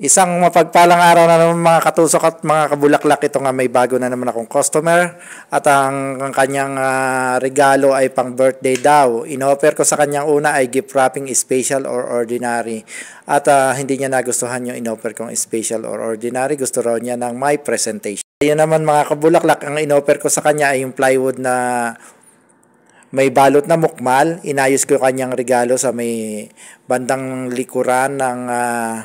Isang mapagpalang araw na naman mga katusok at mga kabulaklak ito nga may bago na naman akong customer at ang, ang kanyang uh, regalo ay pang birthday daw. Inoffer ko sa kanyang una ay gift wrapping special or ordinary at uh, hindi niya nagustuhan yung inoffer kong special or ordinary. Gusto raw niya ng my presentation. Ayun naman mga kabulaklak, ang inoffer ko sa kanya ay yung plywood na may balot na mukmal. Inayos ko yung kanyang regalo sa may bandang likuran ng... Uh,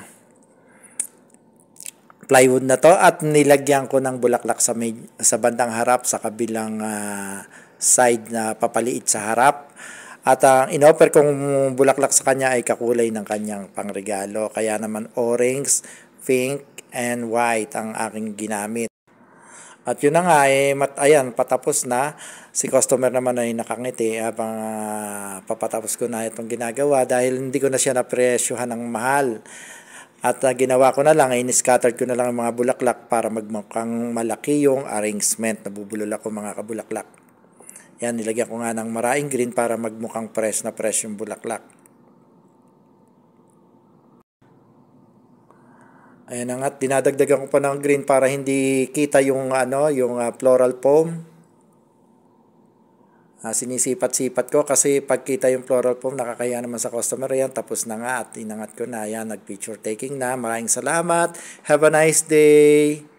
plywood na to at nilagyan ko ng bulaklak sa, may, sa bandang harap sa kabilang uh, side na papaliit sa harap. At ang uh, inoffer kong bulaklak sa kanya ay kakulay ng kanyang pangregalo. Kaya naman orange, pink, and white ang aking ginamit. At yun na nga, eh, mat, ayan, patapos na. Si customer naman ay nakangiti habang uh, papatapos ko na itong ginagawa dahil hindi ko na siya napresyohan ng mahal. At uh, ginawa ko na lang, in-scatter ko na lang ang mga bulaklak para magmukhang malaki yung arrangement. Nabubulol ako mga kabulaklak. Yan, nilagyan ko nga ng maraming green para magmukhang fresh na fresh yung bulaklak. Ayan na nga, dinadagdagan ko pa ng green para hindi kita yung ano, yung uh, floral foam uh, sinisipat-sipat ko kasi pagkita yung floral foam, nakakaya naman sa customer yan. Tapos na nga at inangat ko na yan. Nag-picture taking na. Maraming salamat. Have a nice day.